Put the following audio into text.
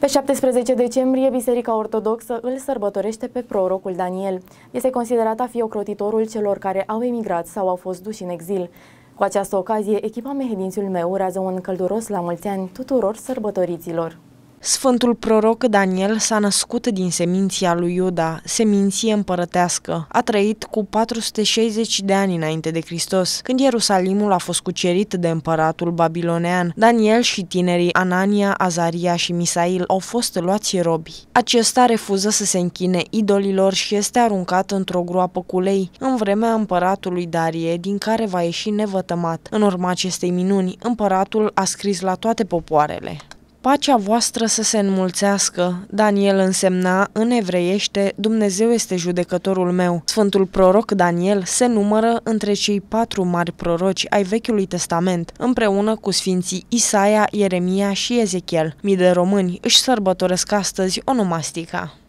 Pe 17 decembrie, Biserica Ortodoxă îl sărbătorește pe prorocul Daniel. Este considerat a fi ocrotitorul celor care au emigrat sau au fost duși în exil. Cu această ocazie, echipa Mehedințiul meu urează un călduros la mulți ani tuturor sărbătoriților. Sfântul proroc Daniel s-a născut din seminția lui Iuda, seminție împărătească. A trăit cu 460 de ani înainte de Hristos, când Ierusalimul a fost cucerit de împăratul babilonean. Daniel și tinerii Anania, Azaria și Misail au fost luați robi. Acesta refuză să se închine idolilor și este aruncat într-o groapă cu lei, în vremea împăratului Darie, din care va ieși nevătămat. În urma acestei minuni, împăratul a scris la toate popoarele. Pacea voastră să se înmulțească, Daniel însemna în evreiește, Dumnezeu este judecătorul meu. Sfântul proroc Daniel se numără între cei patru mari proroci ai Vechiului Testament, împreună cu sfinții Isaia, Ieremia și Ezechiel. Mii de români își sărbătoresc astăzi onomastica.